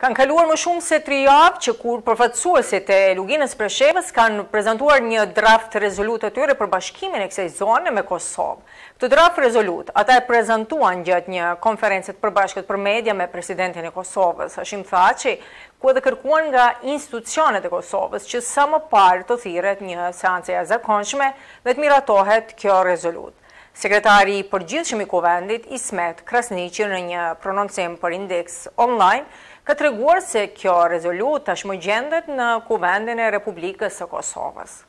Kanë kaluar më shumë se tri javë që kur përfatësuesit e Luginës Preshevës kanë prezentuar një draft rezolut të tyre për bashkimin e kësej zone me Kosovë. Këtë draft rezolut, ata e prezentuan gjatë një konferencët për bashkët për media me presidentin e Kosovës. Ashim tha që ku edhe kërkuan nga institucionet e Kosovës që sa më parë të thiret një seance e zakonshme dhe të miratohet kjo rezolut. Sekretari për gjithë i kuvendit, Ismet Krasniqi, në një prononcim për indeks online, ka të reguar se kjo rezolut tashmë gjendet në kuvendin e Republikës e Kosovës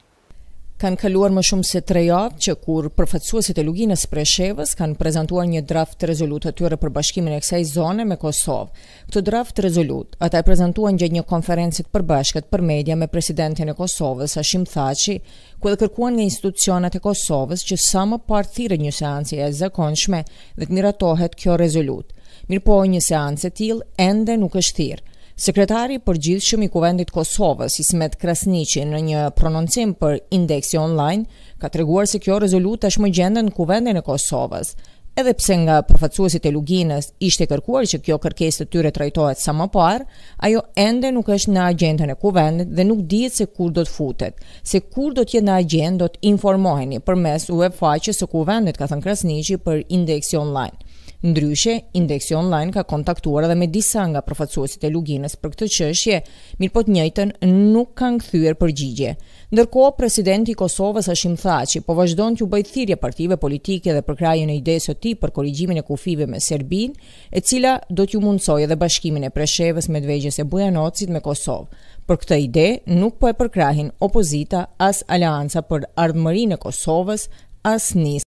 kanë kaluar më shumë se tre javë që kur përfaqësuesit e luginës së Preshevës kanë prezantuar një draft të rezolutë të tyre për bashkimin e kësaj zone me Kosovë. Këtë draft të rezolutë ata e prezantuan gjatë një konferencë të përbashkët për media me presidentin e Kosovës, Hashim Thaçi, ku e kërkuan nga institucionet e Kosovës që sa më parë të thirrën një seancë e zakonshme dhe të miratohet kjo rezolutë. Mirpo një seancë e tillë ende nuk është thirrë. Sekretari për gjithë shumë i kuvendit Kosovës, Ismet Krasnici, në një prononcim për indeksi online, ka të reguar se kjo rezolut tashmë gjendën në kuvendin e Kosovës, edhe pse nga përfacuasit e luginës ishte kërkuar që kjo kërkes të tyre trajtohet sa më parë, ajo ende nuk është në agendën e kuvendit dhe nuk dhjetë se kur do të futet, se kur do të jetë në agendë do të informoheni për mes u e faqës së kuvendit, ka thënë Krasnici, për indeksi online. Ndryshe, Indeksi Online ka kontaktuar edhe me disa nga përfaqësuesit e luginës për këtë çështje, mirëpo të njëjtën nuk kanë kthyer përgjigje. Ndërkohë, presidenti i Kosovës Hashim Thaçi po vazhdon të u bëjë thirrje partive politike dhe për e idesë së tij për korrigjimin e kufive me Serbinë, e cila do t'ju mundsojë edhe bashkimin e Preshevës me dvegjes e Bujanocit me Kosovë. Për këtë ide nuk po e përkrahin opozita as Alianca për ardhmërinë e Kosovës, as NIS.